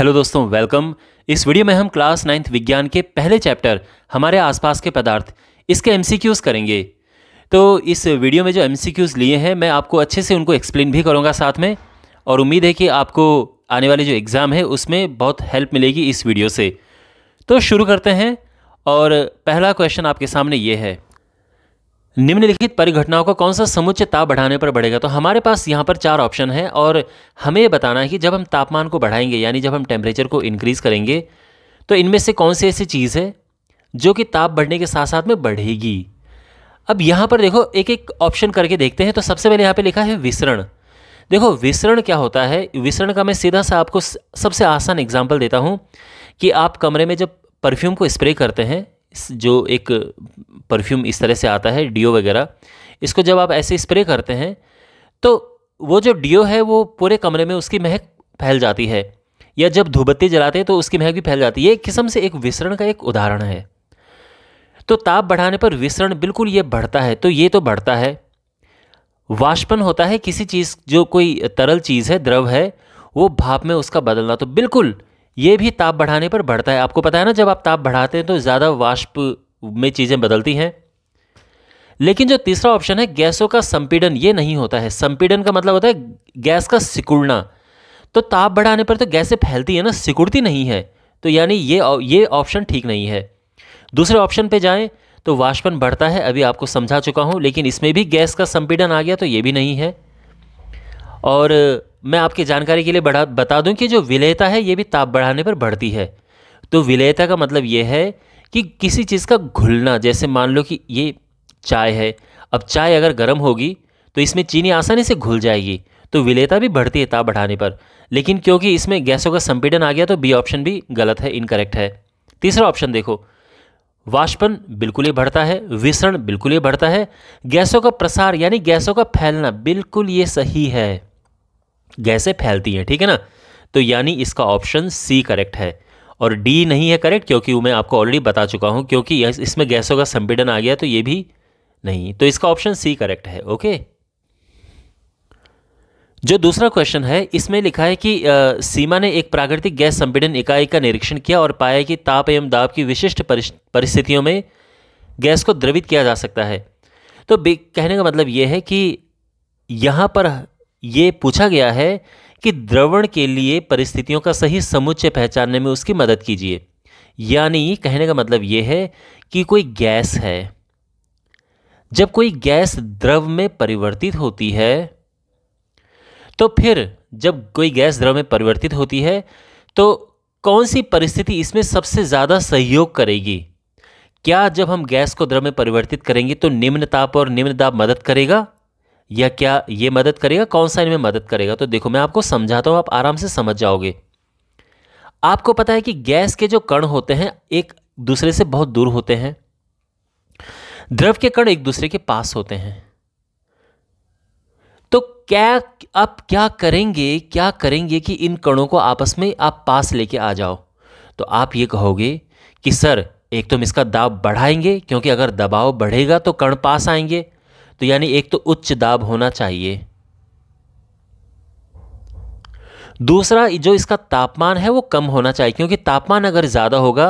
hello दोस्तों welcome इस video में हम क्लास नाइन्थ विज्ञान के पहले चैप्टर हमारे आसपास के पदार्थ इसके एमसीक्यूज़ करेंगे तो इस वीडियो में जो एमसीक्यूज़ लिए हैं मैं आपको अच्छे से उनको एक्सप्लेन भी करूँगा साथ में और उम्मीद है कि आपको आने वाले जो एग्ज़ाम है उसमें बहुत हेल्प मिलेगी इस वीडियो से तो शुरू करते हैं और पहला क्वेश्चन आपके सामने ये है निम्नलिखित परिघटनाओं का कौन सा समुच्चय ताप बढ़ाने पर बढ़ेगा तो हमारे पास यहाँ पर चार ऑप्शन है और हमें बताना है कि जब हम तापमान को बढ़ाएंगे यानी जब हम टेम्परेचर को इंक्रीज़ करेंगे तो इनमें से कौन सी ऐसी चीज़ है जो कि ताप बढ़ने के साथ साथ में बढ़ेगी अब यहाँ पर देखो एक एक ऑप्शन करके देखते हैं तो सबसे पहले यहाँ पर लिखा है विसरण देखो विसरण क्या होता है विसरण का मैं सीधा सा आपको सबसे आसान एग्जाम्पल देता हूँ कि आप कमरे में जब परफ्यूम को स्प्रे करते हैं जो एक परफ्यूम इस तरह से आता है डीओ वगैरह इसको जब आप ऐसे स्प्रे करते हैं तो वो जो डीओ है वो पूरे कमरे में उसकी महक फैल जाती है या जब धूबत्ती जलाते हैं तो उसकी महक भी फैल जाती है ये किस्म से एक विसरण का एक उदाहरण है तो ताप बढ़ाने पर विसरण बिल्कुल ये बढ़ता है तो ये तो बढ़ता है वाष्पन होता है किसी चीज़ जो कोई तरल चीज़ है द्रव है वो भाप में उसका बदलना तो बिल्कुल ये भी ताप बढ़ाने पर बढ़ता है आपको पता है ना जब आप ताप बढ़ाते हैं तो ज़्यादा वाष्प में चीज़ें बदलती हैं लेकिन जो तीसरा ऑप्शन है गैसों का संपीडन ये नहीं होता है संपीडन का मतलब होता है गैस का सिकुड़ना तो ताप बढ़ाने पर तो गैसें फैलती है ना सिकुड़ती नहीं है तो यानी ये ये ऑप्शन ठीक नहीं है दूसरे ऑप्शन पे जाएं तो वाष्पन बढ़ता है अभी आपको समझा चुका हूँ लेकिन इसमें भी गैस का संपीडन आ गया तो ये भी नहीं है और मैं आपकी जानकारी के लिए बढ़ा बता दूं कि जो विलेयता है ये भी ताप बढ़ाने पर बढ़ती है तो विलेयता का मतलब ये है कि किसी चीज़ का घुलना जैसे मान लो कि ये चाय है अब चाय अगर गर्म होगी तो इसमें चीनी आसानी से घुल जाएगी तो विलेयता भी बढ़ती है ताप बढ़ाने पर लेकिन क्योंकि इसमें गैसों का संपीडन आ गया तो बी ऑप्शन भी गलत है इनकरेक्ट है तीसरा ऑप्शन देखो वाष्पन बिल्कुल ही बढ़ता है विसरण बिल्कुल ही बढ़ता है गैसों का प्रसार यानी गैसों का फैलना बिल्कुल ये सही है गैसें फैलती हैं ठीक है ना तो यानी इसका ऑप्शन सी करेक्ट है और डी नहीं है करेक्ट क्योंकि मैं आपको ऑलरेडी बता चुका हूँ क्योंकि इसमें गैसों का संपीडन आ गया तो ये भी नहीं तो इसका ऑप्शन सी करेक्ट है ओके जो दूसरा क्वेश्चन है इसमें लिखा है कि आ, सीमा ने एक प्राकृतिक गैस संपीडन इकाई का निरीक्षण किया और पाया कि ताप एवं दाब की विशिष्ट परिस्थितियों में गैस को द्रवित किया जा सकता है तो कहने का मतलब यह है कि यहाँ पर ये पूछा गया है कि द्रवण के लिए परिस्थितियों का सही समुच्चय पहचानने में उसकी मदद कीजिए यानी कहने का मतलब ये है कि कोई गैस है जब कोई गैस द्रव में परिवर्तित होती है तो फिर जब कोई गैस द्रव में परिवर्तित होती है तो कौन सी परिस्थिति इसमें सबसे ज़्यादा सहयोग करेगी क्या जब हम गैस को द्रव में परिवर्तित करेंगे तो निम्न ताप और निम्न दाब मदद करेगा या क्या ये मदद करेगा कौन सा इनमें मदद करेगा तो देखो मैं आपको समझाता हूँ आप आराम से समझ जाओगे आपको पता है कि गैस के जो कण होते हैं एक दूसरे से बहुत दूर होते हैं द्रव के कण एक दूसरे के पास होते हैं तो क्या आप क्या करेंगे क्या करेंगे कि इन कणों को आपस में आप पास लेके आ जाओ तो आप ये कहोगे कि सर एक तो हम इसका दाब बढ़ाएंगे क्योंकि अगर दबाव बढ़ेगा तो कण पास आएंगे तो यानी एक तो उच्च दाब होना चाहिए दूसरा जो इसका तापमान है वो कम होना चाहिए क्योंकि तापमान अगर ज़्यादा होगा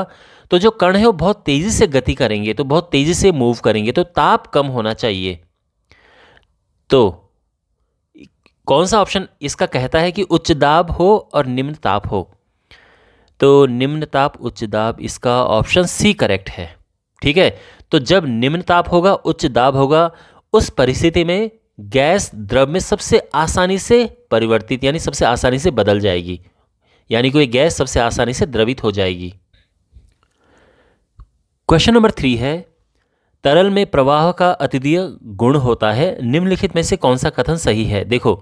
तो जो कण है वो बहुत तेज़ी से गति करेंगे तो बहुत तेज़ी से मूव करेंगे तो ताप कम होना चाहिए तो कौन सा ऑप्शन इसका कहता है कि उच्च दाब हो और निम्न ताप हो तो निम्न ताप उच्च दाब इसका ऑप्शन सी करेक्ट है ठीक है तो जब निम्न ताप होगा उच्च दाब होगा उस परिस्थिति में गैस द्रव में सबसे आसानी से परिवर्तित यानी सबसे आसानी से बदल जाएगी यानी कोई गैस सबसे आसानी से द्रवित हो जाएगी क्वेश्चन नंबर थ्री है तरल में प्रवाह का अतिदीय गुण होता है निम्नलिखित में से कौन सा कथन सही है देखो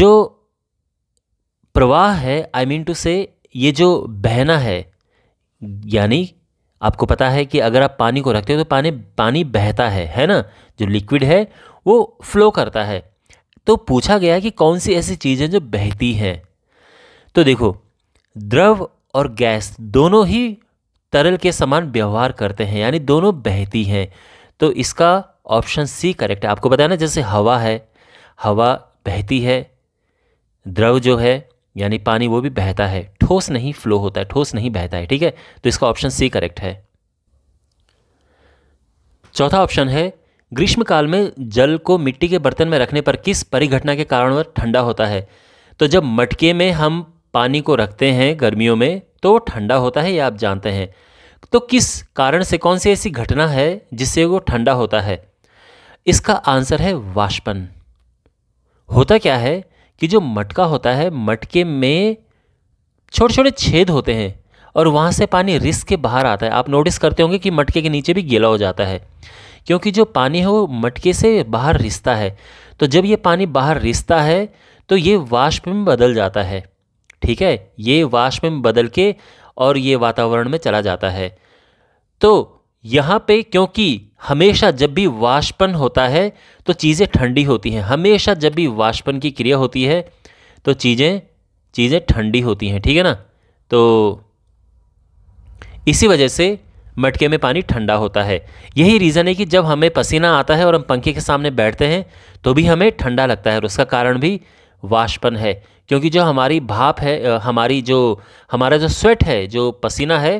जो प्रवाह है आई मीन टू से ये जो बहना है यानी आपको पता है कि अगर आप पानी को रखते हो तो पानी पानी बहता है है ना जो लिक्विड है वो फ्लो करता है तो पूछा गया कि कौन सी ऐसी चीज़ें जो बहती हैं तो देखो द्रव और गैस दोनों ही तरल के समान व्यवहार करते हैं यानी दोनों बहती हैं तो इसका ऑप्शन सी करेक्ट है आपको पता है ना जैसे हवा है हवा बहती है द्रव जो है यानी पानी वो भी बहता है ठोस नहीं फ्लो होता है ठोस नहीं बहता है ठीक है तो इसका ऑप्शन सी करेक्ट है चौथा ऑप्शन है ग्रीष्मकाल में जल को मिट्टी के बर्तन में रखने पर किस परिघटना के कारण वह ठंडा होता है तो जब मटके में हम पानी को रखते हैं गर्मियों में तो वो ठंडा होता है ये आप जानते हैं तो किस कारण से कौन सी ऐसी घटना है जिससे वो ठंडा होता है इसका आंसर है वाष्पन होता क्या है कि जो मटका होता है मटके में छोटे छोटे छेद होते हैं और वहाँ से पानी रिस के बाहर आता है आप नोटिस करते होंगे कि मटके के नीचे भी गीला हो जाता है क्योंकि जो पानी है वो मटके से बाहर रिसता है तो जब ये पानी बाहर रिसता है तो ये वाष्प में बदल जाता है ठीक है ये वाष्प में बदल के और ये वातावरण में चला जाता है तो यहाँ पे क्योंकि हमेशा जब भी वाष्पन होता है तो चीज़ें ठंडी होती हैं हमेशा जब भी वाष्पन की क्रिया होती है तो चीज़ें चीज़ें ठंडी होती हैं ठीक है ना तो इसी वजह से मटके में पानी ठंडा होता है यही रीज़न है कि जब हमें पसीना आता है और हम पंखे के सामने बैठते हैं तो भी हमें ठंडा लगता है और उसका कारण भी वाष्पन है क्योंकि जो हमारी भाप है हमारी जो हमारा जो स्वेट है जो पसीना है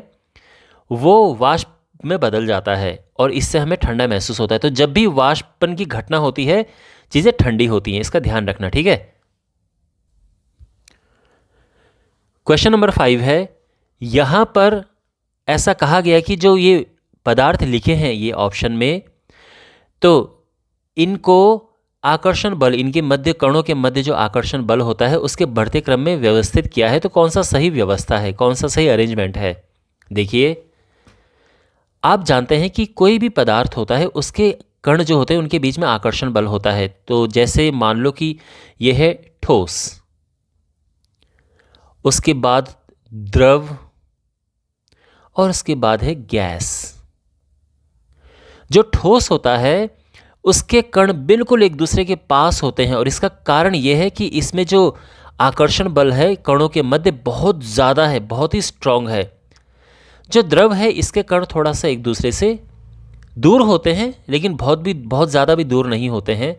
वो वाष्प में बदल जाता है और इससे हमें ठंडा महसूस होता है तो जब भी वाष्पन की घटना होती है चीज़ें ठंडी होती हैं इसका ध्यान रखना ठीक है क्वेश्चन नंबर फाइव है यहाँ पर ऐसा कहा गया कि जो ये पदार्थ लिखे हैं ये ऑप्शन में तो इनको आकर्षण बल इनके मध्य कणों के मध्य जो आकर्षण बल होता है उसके बढ़ते क्रम में व्यवस्थित किया है तो कौन सा सही व्यवस्था है कौन सा सही अरेंजमेंट है देखिए आप जानते हैं कि कोई भी पदार्थ होता है उसके कण जो होते हैं उनके बीच में आकर्षण बल होता है तो जैसे मान लो कि यह है ठोस उसके बाद द्रव और उसके बाद है गैस जो ठोस होता है उसके कण बिल्कुल एक दूसरे के पास होते हैं और इसका कारण यह है कि इसमें जो आकर्षण बल है कणों के मध्य बहुत ज़्यादा है बहुत ही स्ट्रांग है जो द्रव है इसके कण थोड़ा सा एक दूसरे से दूर होते हैं लेकिन बहुत भी बहुत ज़्यादा भी दूर नहीं होते हैं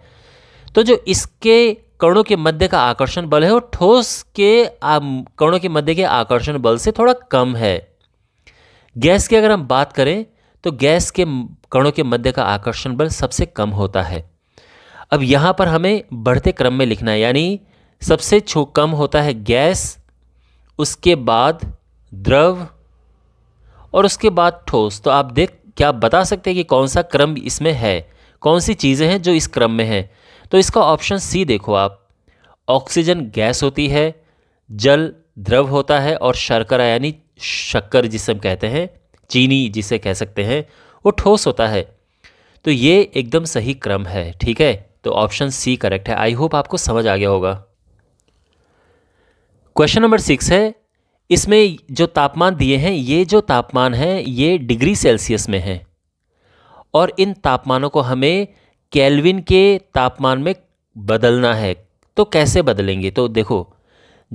तो जो इसके कणों के मध्य का आकर्षण बल है और ठोस के कणों के मध्य के आकर्षण बल से थोड़ा कम है गैस की अगर हम बात करें तो गैस के कणों के मध्य का आकर्षण बल सबसे कम होता है अब यहाँ पर हमें बढ़ते क्रम में लिखना है यानी सबसे छो कम होता है गैस उसके बाद द्रव और उसके बाद ठोस तो आप देख क्या आप बता सकते हैं कि कौन सा क्रम इसमें है कौन सी चीज़ें हैं जो इस क्रम में हैं तो इसका ऑप्शन सी देखो आप ऑक्सीजन गैस होती है जल द्रव होता है और शर्करा यानी शक्कर जिसे हम कहते हैं चीनी जिसे कह सकते हैं वो ठोस होता है तो ये एकदम सही क्रम है ठीक है तो ऑप्शन सी करेक्ट है आई होप आपको समझ आ गया होगा क्वेश्चन नंबर सिक्स है इसमें जो तापमान दिए हैं ये जो तापमान है ये डिग्री सेल्सियस में है और इन तापमानों को हमें केल्विन के तापमान में बदलना है तो कैसे बदलेंगे तो देखो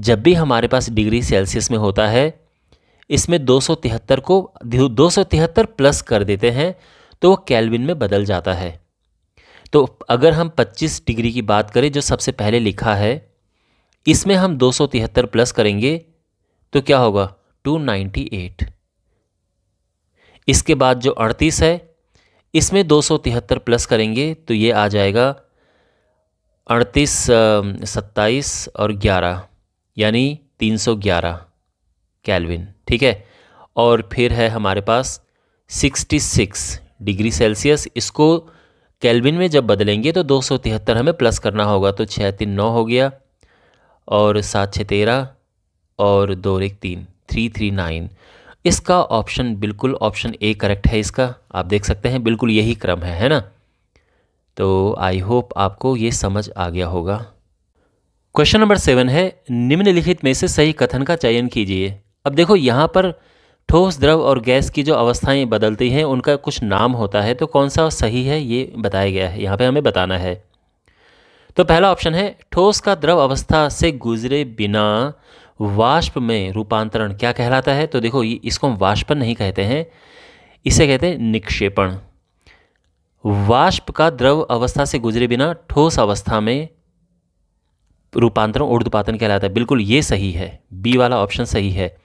जब भी हमारे पास डिग्री सेल्सियस में होता है इसमें 273 को 273 प्लस कर देते हैं तो वो कैलविन में बदल जाता है तो अगर हम 25 डिग्री की बात करें जो सबसे पहले लिखा है इसमें हम 273 प्लस करेंगे तो क्या होगा 298 इसके बाद जो 38 है इसमें दो प्लस करेंगे तो ये आ जाएगा अड़तीस सत्ताईस और ग्यारह यानी तीन सौ ग्यारह कैलविन ठीक है और फिर है हमारे पास सिक्सटी सिक्स डिग्री सेल्सियस इसको कैलविन में जब बदलेंगे तो दो सौ तिहत्तर हमें प्लस करना होगा तो छः तीन नौ हो गया और सात छः तेरह और दो एक तीन थ्री थ्री नाइन इसका ऑप्शन बिल्कुल ऑप्शन ए करेक्ट है इसका आप देख सकते हैं बिल्कुल यही क्रम है है ना तो आई होप आपको ये समझ आ गया होगा क्वेश्चन नंबर सेवन है निम्नलिखित में से सही कथन का चयन कीजिए अब देखो यहाँ पर ठोस द्रव और गैस की जो अवस्थाएं बदलती हैं उनका कुछ नाम होता है तो कौन सा सही है ये बताया गया है यहाँ पे हमें बताना है तो पहला ऑप्शन है ठोस का द्रव अवस्था से गुजरे बिना वाष्प में रूपांतरण क्या कहलाता है तो देखो इसको हम वाष्पन नहीं कहते हैं इसे कहते हैं निक्षेपण वाष्प का द्रव अवस्था से गुजरे बिना ठोस अवस्था में रूपांतरण उर्दपातन कहलाता है बिल्कुल ये सही है बी वाला ऑप्शन सही है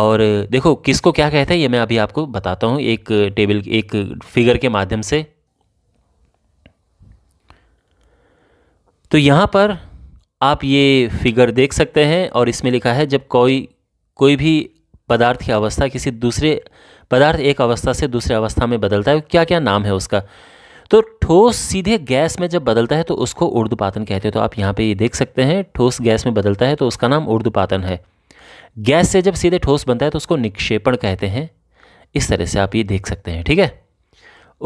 और देखो किसको क्या कहते हैं ये मैं अभी आपको बताता हूँ एक टेबल एक फिगर के माध्यम से तो यहाँ पर आप ये फिगर देख सकते हैं और इसमें लिखा है जब कोई कोई भी पदार्थ की अवस्था किसी दूसरे पदार्थ एक अवस्था से दूसरे अवस्था में बदलता है क्या क्या नाम है उसका तो ठोस सीधे गैस में जब बदलता है तो उसको उर्दुपातन कहते हैं तो आप यहाँ पे ये देख सकते हैं ठोस गैस में बदलता है तो उसका नाम उर्दुपातन है गैस से जब सीधे ठोस बनता है तो उसको निक्षेपण कहते हैं इस तरह से आप ये देख सकते हैं ठीक है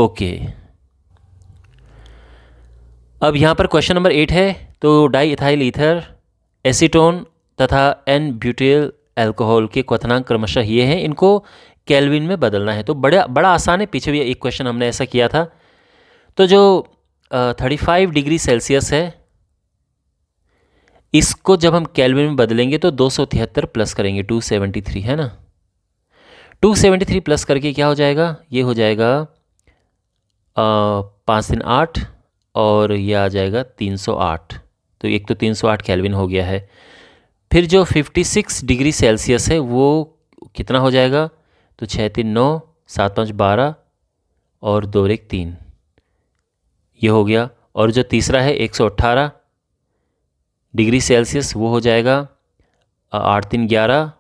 ओके अब यहाँ पर क्वेश्चन नंबर एट है तो डाई इथाइल ईथर एसीटोन तथा एन ब्यूटेल एल्कोहल के क्वथनांक क्रमशः ये हैं इनको कैलविन में बदलना है तो बड़ा बड़ा आसान है पीछे भी एक क्वेश्चन हमने ऐसा किया था तो जो थर्टी फाइव डिग्री सेल्सियस है इसको जब हम कैलविन में बदलेंगे तो दो सौ तिहत्तर प्लस करेंगे टू सेवेंटी थ्री है ना टू सेवेंटी थ्री प्लस करके क्या हो जाएगा ये हो जाएगा पाँच दिन आठ और यह आ जाएगा तीन सौ आठ तो एक तो 308 कैलविन हो गया है फिर जो 56 डिग्री सेल्सियस है वो कितना हो जाएगा तो छः तीन नौ सात पाँच बारह और दो एक तीन ये हो गया और जो तीसरा है 118 डिग्री सेल्सियस वो हो जाएगा आठ तीन ग्यारह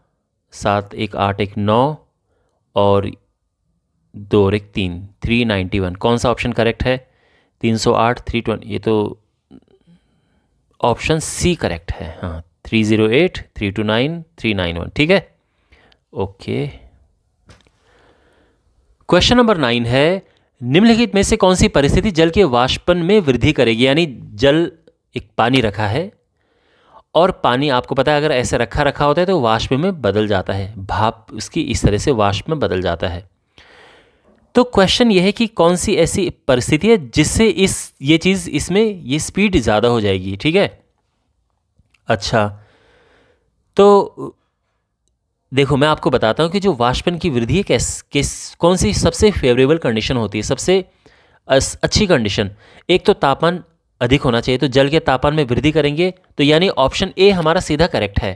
सात एक आठ एक नौ और दो एक तीन थ्री नाइन्टी वन कौन सा ऑप्शन करेक्ट है तीन सौ आठ थ्री ट्वेंटी ये तो ऑप्शन सी करेक्ट है हाँ three zero eight three two nine three nine one ठीक है ओके क्वेश्चन नंबर नाइन है निम्नलिखित में से कौन सी परिस्थिति जल के वाष्पन में वृद्धि करेगी यानी जल एक पानी रखा है और पानी आपको पता है अगर ऐसे रखा रखा होता है तो वाष्प में बदल जाता है भाप उसकी इस तरह से वाष्प में बदल जाता है तो क्वेश्चन यह है कि कौन सी ऐसी परिस्थिति है जिससे इस ये चीज़ इसमें ये स्पीड ज़्यादा हो जाएगी ठीक है अच्छा तो देखो मैं आपको बताता हूँ कि जो वाष्पन की वृद्धि है कैस किस कौन सी सबसे फेवरेबल कंडीशन होती है सबसे अच्छी कंडीशन एक तो तापमान अधिक होना चाहिए तो जल के तापमान में वृद्धि करेंगे तो यानी ऑप्शन ए हमारा सीधा करेक्ट है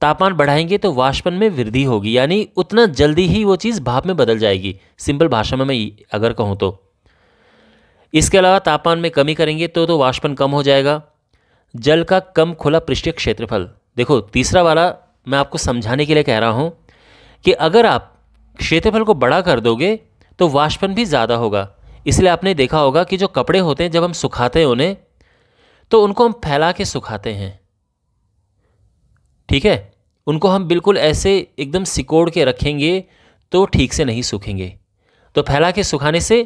तापमान बढ़ाएंगे तो वाष्पन में वृद्धि होगी यानी उतना जल्दी ही वो चीज़ भाप में बदल जाएगी सिंपल भाषा में मैं अगर कहूँ तो इसके अलावा तापमान में कमी करेंगे तो तो वाष्पन कम हो जाएगा जल का कम खुला पृष्ठीय क्षेत्रफल देखो तीसरा वाला मैं आपको समझाने के लिए कह रहा हूँ कि अगर आप क्षेत्रफल को बड़ा कर दोगे तो वाष्पन भी ज़्यादा होगा इसलिए आपने देखा होगा कि जो कपड़े होते हैं जब हम सुखाते हैं उन्हें तो उनको हम फैला के सुखाते हैं ठीक है उनको हम बिल्कुल ऐसे एकदम सिकोड़ के रखेंगे तो ठीक से नहीं सूखेंगे तो फैला के सुखाने से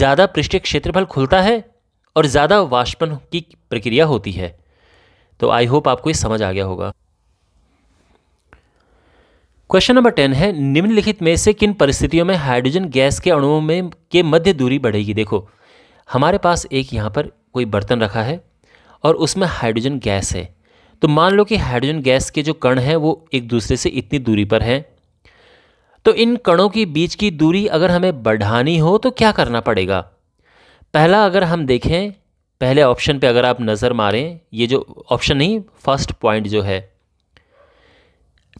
ज़्यादा पृष्ठ क्षेत्रफल खुलता है और ज़्यादा वाष्पन की प्रक्रिया होती है तो आई होप आपको ये समझ आ गया होगा क्वेश्चन नंबर टेन है निम्नलिखित में से किन परिस्थितियों में हाइड्रोजन गैस के अणुओं में के मध्य दूरी बढ़ेगी देखो हमारे पास एक यहाँ पर कोई बर्तन रखा है और उसमें हाइड्रोजन गैस है तो मान लो कि हाइड्रोजन गैस के जो कण हैं वो एक दूसरे से इतनी दूरी पर हैं तो इन कणों के बीच की दूरी अगर हमें बढ़ानी हो तो क्या करना पड़ेगा पहला अगर हम देखें पहले ऑप्शन पे अगर आप नज़र मारें ये जो ऑप्शन नहीं फर्स्ट पॉइंट जो है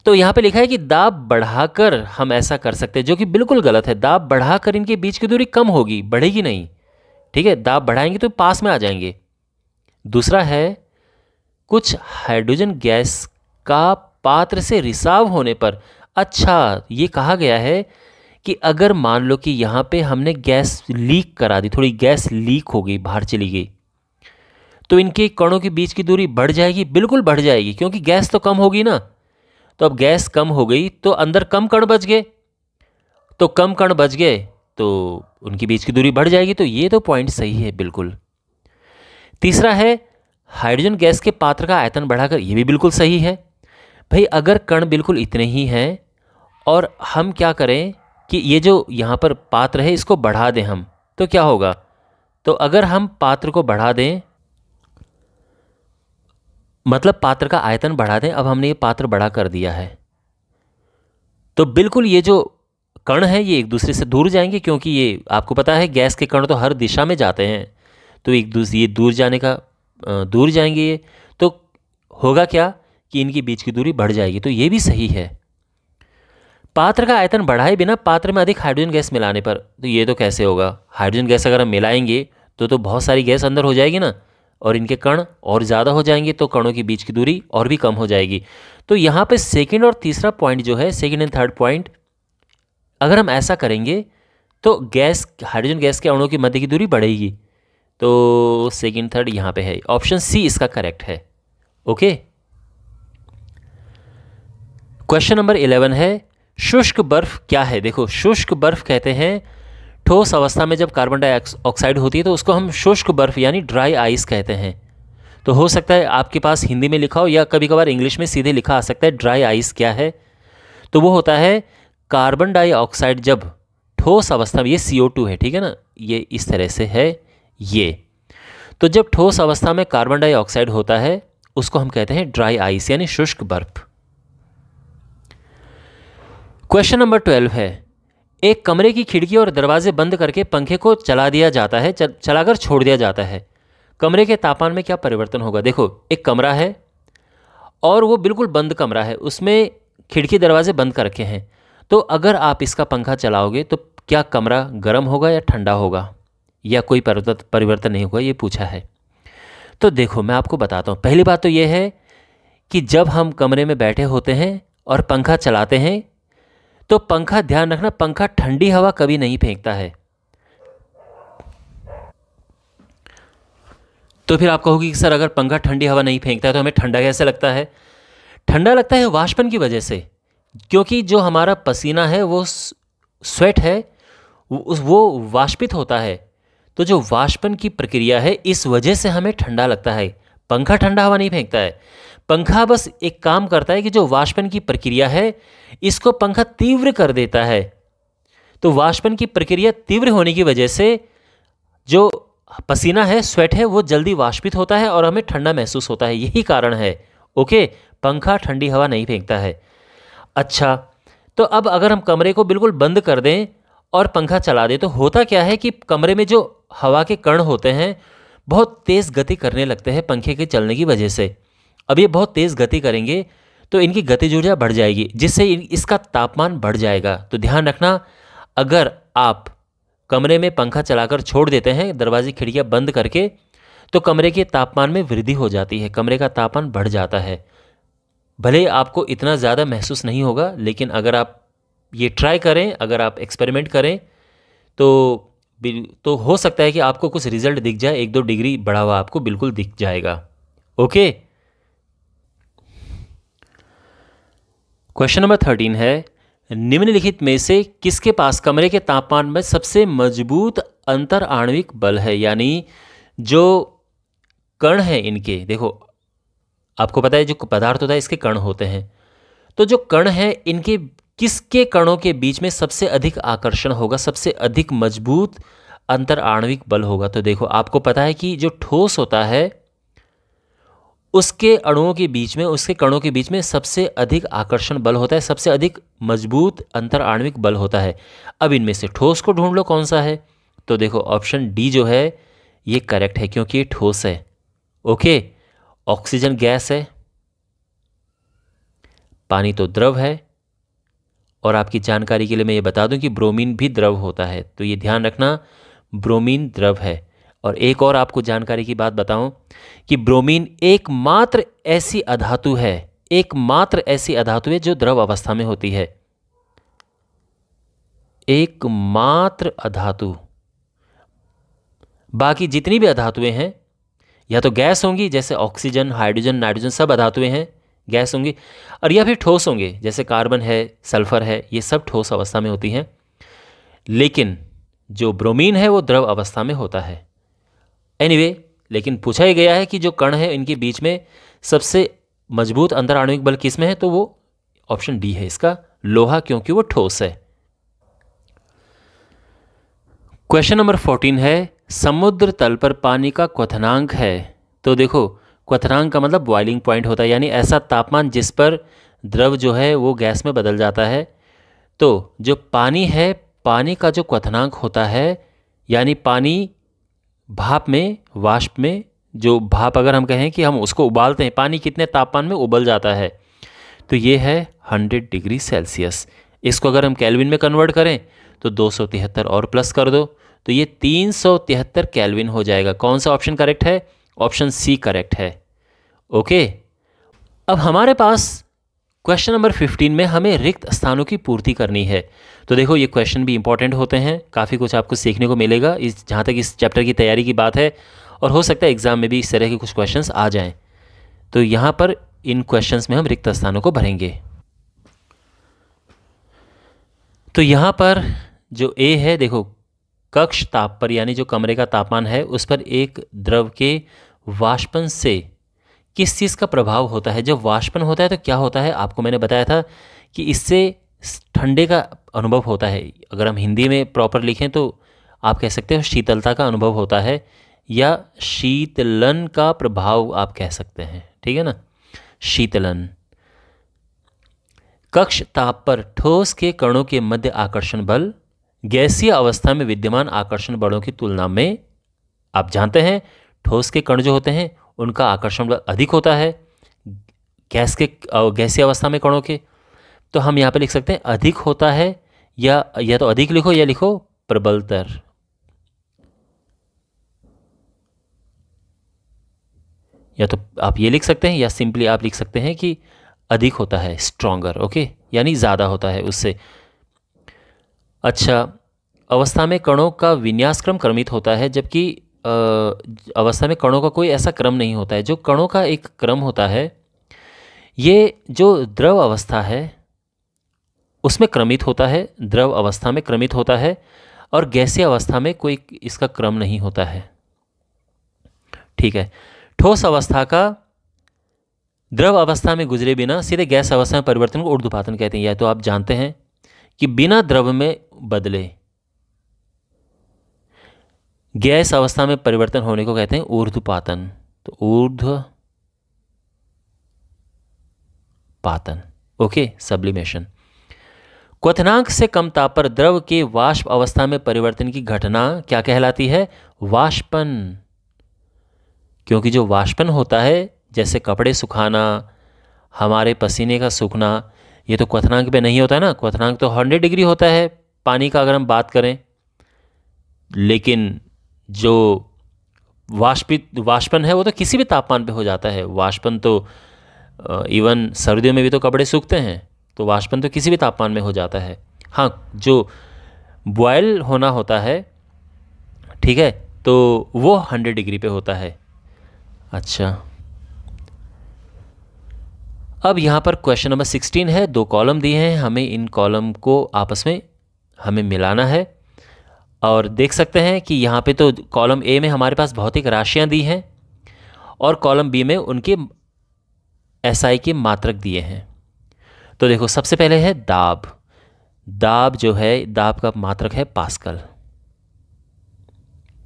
तो यहाँ पे लिखा है कि दाब बढ़ाकर हम ऐसा कर सकते हैं जो कि बिल्कुल गलत है दाब बढ़ाकर इनके बीच की दूरी कम होगी बढ़ेगी नहीं ठीक है दाब बढ़ाएंगे तो पास में आ जाएंगे दूसरा है कुछ हाइड्रोजन गैस का पात्र से रिसाव होने पर अच्छा ये कहा गया है कि अगर मान लो कि यहाँ पे हमने गैस लीक करा दी थोड़ी गैस लीक हो गई बाहर चली गई तो इनके कणों के बीच की दूरी बढ़ जाएगी बिल्कुल बढ़ जाएगी क्योंकि गैस तो कम होगी ना तो अब गैस कम हो गई तो अंदर कम कण बच गए तो कम कण बच गए तो उनके बीच की दूरी बढ़ जाएगी तो ये तो पॉइंट सही है बिल्कुल तीसरा है हाइड्रोजन गैस के पात्र का आयतन बढ़ाकर ये भी बिल्कुल सही है भाई अगर कण बिल्कुल इतने ही हैं और हम क्या करें कि ये जो यहाँ पर पात्र है इसको बढ़ा दें हम तो क्या होगा तो अगर हम पात्र को बढ़ा दें मतलब पात्र का आयतन बढ़ा दें अब हमने ये पात्र बड़ा कर दिया है तो बिल्कुल ये जो कण है ये एक दूसरे से दूर जाएंगे क्योंकि ये आपको पता है गैस के कण तो हर दिशा में जाते हैं तो एक दूसरे ये दूर जाने का दूर जाएंगे तो होगा क्या कि इनकी बीच की दूरी बढ़ जाएगी तो ये भी सही है पात्र का आयतन बढ़ाए बिना पात्र में अधिक हाइड्रोजन गैस मिलाने पर तो ये तो कैसे होगा हाइड्रोजन गैस अगर हम मिलाएंगे तो तो बहुत सारी गैस अंदर हो जाएगी ना और इनके कण और ज़्यादा हो जाएंगे तो कणों के बीच की दूरी और भी कम हो जाएगी तो यहाँ पर सेकेंड और तीसरा पॉइंट जो है सेकेंड एंड थर्ड पॉइंट अगर हम ऐसा करेंगे तो गैस हाइड्रोजन गैस के अणों के मध्य की दूरी बढ़ेगी तो सेकेंड थर्ड यहाँ पे है ऑप्शन सी इसका करेक्ट है ओके क्वेश्चन नंबर इलेवन है शुष्क बर्फ क्या है देखो शुष्क बर्फ कहते हैं ठोस अवस्था में जब कार्बन डाइऑक्साइड होती है तो उसको हम शुष्क बर्फ यानी ड्राई आइस कहते हैं तो हो सकता है आपके पास हिंदी में लिखा हो या कभी कभार इंग्लिश में सीधे लिखा आ सकता है ड्राई आइस क्या है तो वो होता है कार्बन डाइऑक्साइड जब ठोस अवस्था में ये सी है ठीक है ना ये इस तरह से है ये तो जब ठोस अवस्था में कार्बन डाइऑक्साइड होता है उसको हम कहते हैं ड्राई आइस यानी शुष्क बर्फ क्वेश्चन नंबर ट्वेल्व है एक कमरे की खिड़की और दरवाजे बंद करके पंखे को चला दिया जाता है चलाकर छोड़ दिया जाता है कमरे के तापमान में क्या परिवर्तन होगा देखो एक कमरा है और वो बिल्कुल बंद कमरा है उसमें खिड़की दरवाजे बंद कर रखे हैं तो अगर आप इसका पंखा चलाओगे तो क्या कमरा गर्म होगा या ठंडा होगा या कोई परिवर्तन नहीं हुआ ये पूछा है तो देखो मैं आपको बताता हूँ पहली बात तो ये है कि जब हम कमरे में बैठे होते हैं और पंखा चलाते हैं तो पंखा ध्यान रखना पंखा ठंडी हवा कभी नहीं फेंकता है तो फिर आप कहोगे कि सर अगर पंखा ठंडी हवा नहीं फेंकता है तो हमें ठंडा कैसे लगता है ठंडा लगता है वाष्पन की वजह से क्योंकि जो हमारा पसीना है वो स्वेट है वो वाष्पित होता है तो जो वाष्पन की प्रक्रिया है इस वजह से हमें ठंडा लगता है पंखा ठंडा हवा नहीं फेंकता है पंखा बस एक काम करता है कि जो वाष्पन की प्रक्रिया है इसको पंखा तीव्र कर देता है तो वाष्पन की प्रक्रिया तीव्र होने की वजह से जो पसीना है स्वेट है वो जल्दी वाष्पित होता है और हमें ठंडा महसूस होता है यही कारण है ओके पंखा ठंडी हवा नहीं फेंकता है अच्छा तो अब अगर हम कमरे को बिल्कुल बंद कर दें और पंखा चला दें तो होता क्या है कि कमरे में जो हवा के कण होते हैं बहुत तेज़ गति करने लगते हैं पंखे के चलने की वजह से अब ये बहुत तेज़ गति करेंगे तो इनकी गति ऊर्जा बढ़ जाएगी जिससे इसका तापमान बढ़ जाएगा तो ध्यान रखना अगर आप कमरे में पंखा चलाकर छोड़ देते हैं दरवाजे खिड़कियाँ बंद करके तो कमरे के तापमान में वृद्धि हो जाती है कमरे का तापमान बढ़ जाता है भले आपको इतना ज़्यादा महसूस नहीं होगा लेकिन अगर आप ये ट्राई करें अगर आप एक्सपेरिमेंट करें तो तो हो सकता है कि आपको कुछ रिजल्ट दिख जाए एक दो डिग्री बढ़ा हुआ आपको बिल्कुल दिख जाएगा ओके क्वेश्चन नंबर थर्टीन है निम्नलिखित में से किसके पास कमरे के तापमान में सबसे मजबूत अंतर आणविक बल है यानी जो कण है इनके देखो आपको पता है जो पदार्थ होता है इसके कण होते हैं तो जो कण है इनके किसके कणों के बीच में सबसे अधिक आकर्षण होगा सबसे अधिक मजबूत अंतर आणविक बल होगा तो देखो आपको पता है कि जो ठोस होता है उसके अणुओं के बीच में उसके कणों के बीच में सबसे अधिक आकर्षण बल होता है सबसे अधिक मजबूत अंतर आणविक बल होता है अब इनमें से ठोस को ढूंढ लो कौन सा है तो देखो ऑप्शन डी जो है ये करेक्ट है क्योंकि ये ठोस है ओके ऑक्सीजन गैस है पानी तो द्रव है और आपकी जानकारी के लिए मैं ये बता दूं कि ब्रोमीन भी द्रव होता है तो ये ध्यान रखना ब्रोमीन द्रव है और एक और आपको जानकारी की बात बताऊं कि ब्रोमीन एकमात्र ऐसी अधातु है एकमात्र ऐसी अधातु है जो द्रव अवस्था में होती है एकमात्र अधातु बाकी जितनी भी अधातुएं हैं या तो गैस होंगी जैसे ऑक्सीजन हाइड्रोजन नाइट्रोजन सब अधातुएं हैं गैस होंगी और या फिर ठोस होंगे जैसे कार्बन है सल्फर है ये सब ठोस अवस्था में होती हैं लेकिन जो ब्रोमीन है वो द्रव अवस्था में होता है एनीवे anyway, लेकिन पूछा ही गया है कि जो कण है इनके बीच में सबसे मजबूत अंतर आणविक बल किस में है तो वो ऑप्शन डी है इसका लोहा क्योंकि वो ठोस है क्वेश्चन नंबर फोर्टीन है समुद्र तल पर पानी का क्वथनांक है तो देखो क्वथनांक का मतलब बॉइलिंग पॉइंट होता है यानी ऐसा तापमान जिस पर द्रव जो है वो गैस में बदल जाता है तो जो पानी है पानी का जो क्वथनांक होता है यानी पानी भाप में वाष्प में जो भाप अगर हम कहें कि हम उसको उबालते हैं पानी कितने तापमान में उबल जाता है तो ये है 100 डिग्री सेल्सियस इसको अगर हम कैलविन में कन्वर्ट करें तो दो और प्लस कर दो तो ये तीन कैलविन हो जाएगा कौन सा ऑप्शन करेक्ट है ऑप्शन सी करेक्ट है ओके अब हमारे पास क्वेश्चन नंबर 15 में हमें रिक्त स्थानों की पूर्ति करनी है तो देखो ये क्वेश्चन भी इंपॉर्टेंट होते हैं काफ़ी कुछ आपको सीखने को मिलेगा इस जहाँ तक इस चैप्टर की तैयारी की बात है और हो सकता है एग्ज़ाम में भी इस तरह के कुछ क्वेश्चन आ जाएँ तो यहाँ पर इन क्वेश्चन में हम रिक्त स्थानों को भरेंगे तो यहाँ पर जो ए है देखो कक्ष ताप पर यानी जो कमरे का तापमान है उस पर एक द्रव के वाष्पन से किस चीज़ का प्रभाव होता है जब वाष्पन होता है तो क्या होता है आपको मैंने बताया था कि इससे ठंडे का अनुभव होता है अगर हम हिंदी में प्रॉपर लिखें तो आप कह सकते हो शीतलता का अनुभव होता है या शीतलन का प्रभाव आप कह सकते हैं ठीक है ना शीतलन कक्ष ताप पर ठोस के कणों के मध्य आकर्षण बल गैसीय अवस्था में विद्यमान आकर्षण बलों की तुलना में आप जानते हैं ठोस के कण जो होते हैं उनका आकर्षण बल मतलब अधिक होता है गैस के गैसीय अवस्था में कणों के तो हम यहाँ पे लिख सकते हैं अधिक होता है या या तो अधिक लिखो या लिखो प्रबलतर या तो आप ये लिख सकते हैं या सिंपली आप लिख सकते हैं कि अधिक होता है स्ट्रोंगर ओके यानी ज़्यादा होता है उससे अच्छा अवस्था में कणों का विन्यास क्रम क्रमित होता है जबकि अवस्था में कणों का कोई ऐसा क्रम नहीं होता है जो कणों का एक क्रम होता है ये जो द्रव अवस्था है उसमें क्रमित होता है द्रव अवस्था में क्रमित होता है और गैसीय अवस्था में कोई इसका क्रम नहीं होता है ठीक है ठोस अवस्था का द्रव अवस्था में गुजरे बिना सीधे गैस अवस्था में परिवर्तन को उर्दुपातन कहते हैं यह तो आप जानते हैं कि बिना द्रव में बदले गैस अवस्था में परिवर्तन होने को कहते हैं ऊर्ध्वपातन तो ऊर्ध्व पातन ओके सब्लिमेशन क्वथनांक से कम ताप पर द्रव के वाष्प अवस्था में परिवर्तन की घटना क्या कहलाती है वाष्पन क्योंकि जो वाष्पन होता है जैसे कपड़े सुखाना हमारे पसीने का सूखना ये तो क्वथनांक पे नहीं होता है ना क्वथनांक तो हंड्रेड डिग्री होता है पानी का अगर हम बात करें लेकिन जो वाष्पित वाष्पन है वो तो किसी भी तापमान पे हो जाता है वाष्पन तो इवन सर्दियों में भी तो कपड़े सूखते हैं तो वाष्पन तो किसी भी तापमान में हो जाता है हाँ जो बॉयल होना होता है ठीक है तो वो हंड्रेड डिग्री पे होता है अच्छा अब यहाँ पर क्वेश्चन नंबर सिक्सटीन है दो कॉलम दिए हैं हमें इन कॉलम को आपस में हमें मिलाना है और देख सकते हैं कि यहाँ पे तो कॉलम ए में हमारे पास भौतिक राशियाँ दी हैं और कॉलम बी में उनके एस SI के मात्रक दिए हैं तो देखो सबसे पहले है दाब दाब जो है दाब का मात्रक है पास्कल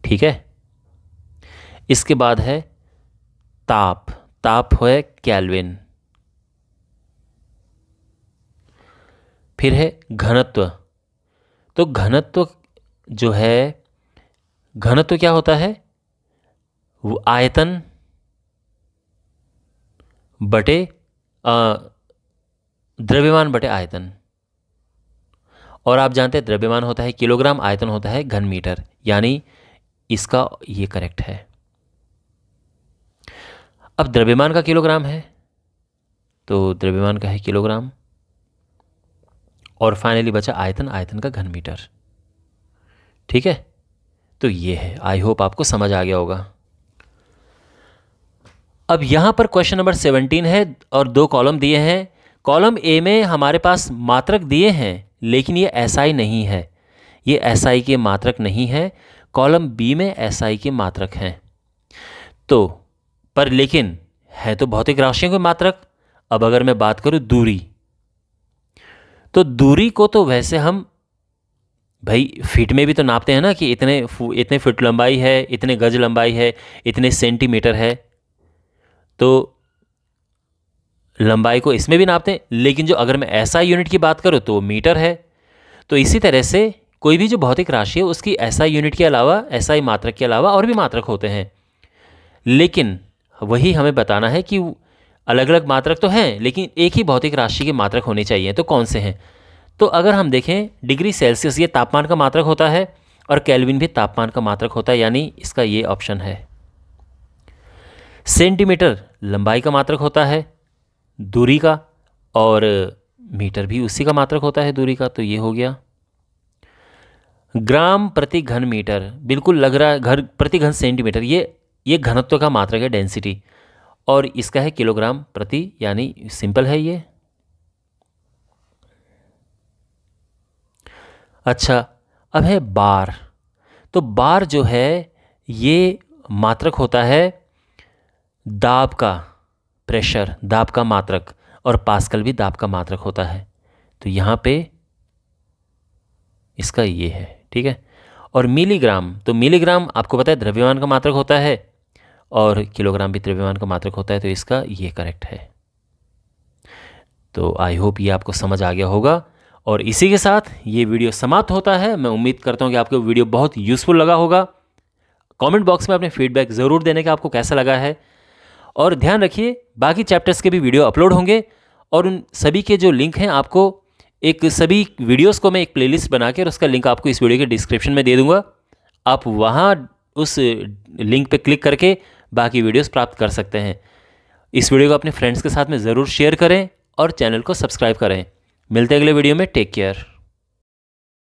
ठीक है इसके बाद है ताप ताप है कैलविन फिर है घनत्व तो घनत्व जो है घनत्व क्या होता है वो आयतन बटे द्रव्यमान बटे आयतन और आप जानते हैं द्रव्यमान होता है किलोग्राम आयतन होता है घन मीटर यानी इसका ये करेक्ट है अब द्रव्यमान का किलोग्राम है तो द्रव्यमान का है किलोग्राम और फाइनली बचा आयतन आयतन का घन मीटर ठीक है तो ये है आई होप आपको समझ आ गया होगा अब यहां पर क्वेश्चन नंबर सेवनटीन है और दो कॉलम दिए हैं कॉलम ए में हमारे पास मात्रक दिए हैं लेकिन ये एसआई नहीं है ये एसआई के मात्रक नहीं है कॉलम बी में एसआई के मात्रक हैं तो पर लेकिन है तो भौतिक राशियों के मात्रक अब अगर मैं बात करूं दूरी तो दूरी को तो वैसे हम भाई फीट में भी तो नापते हैं ना कि इतने इतने फीट लंबाई है इतने गज लंबाई है इतने सेंटीमीटर है तो लंबाई को इसमें भी नापते हैं लेकिन जो अगर मैं ऐसा यूनिट की बात करूँ तो मीटर है तो इसी तरह से कोई भी जो भौतिक राशि है उसकी ऐसा यूनिट के अलावा ऐसा ही मात्रक के अलावा और भी मात्रक होते हैं लेकिन वही हमें बताना है कि अलग अलग मात्रक तो हैं लेकिन एक ही भौतिक राशि के मात्रक होने चाहिए तो कौन से हैं तो अगर हम देखें डिग्री सेल्सियस ये तापमान का मात्रक होता है और कैलविन भी तापमान का मात्रक होता है यानी इसका ये ऑप्शन है सेंटीमीटर लंबाई का मात्रक होता है दूरी का और मीटर भी उसी का मात्रक होता है दूरी का तो ये हो गया ग्राम प्रति घन मीटर बिल्कुल लग रहा है घर प्रति घन सेंटीमीटर ये ये घनत्व का मात्रक है डेंसिटी और इसका है किलोग्राम प्रति यानी सिंपल है ये अच्छा अब है बार तो बार जो है ये मात्रक होता है दाब का प्रेशर दाब का मात्रक और पास्कल भी दाब का मात्रक होता है तो यहाँ पे इसका ये है ठीक है और मिलीग्राम तो मिलीग्राम आपको पता है द्रव्यमान का मात्रक होता है और किलोग्राम भी द्रव्यमान का मात्रक होता है तो इसका ये करेक्ट है तो आई होप ये आपको समझ आ गया होगा और इसी के साथ ये वीडियो समाप्त होता है मैं उम्मीद करता हूँ कि आपको वीडियो बहुत यूज़फुल लगा होगा कमेंट बॉक्स में अपने फीडबैक ज़रूर देने का आपको कैसा लगा है और ध्यान रखिए बाकी चैप्टर्स के भी वीडियो अपलोड होंगे और उन सभी के जो लिंक हैं आपको एक सभी वीडियोस को मैं एक प्लेलिस्ट बना के और उसका लिंक आपको इस वीडियो के डिस्क्रिप्शन में दे दूंगा आप वहाँ उस लिंक पर क्लिक करके बाकी वीडियोज़ प्राप्त कर सकते हैं इस वीडियो को अपने फ्रेंड्स के साथ में ज़रूर शेयर करें और चैनल को सब्सक्राइब करें मिलते हैं अगले वीडियो में टेक केयर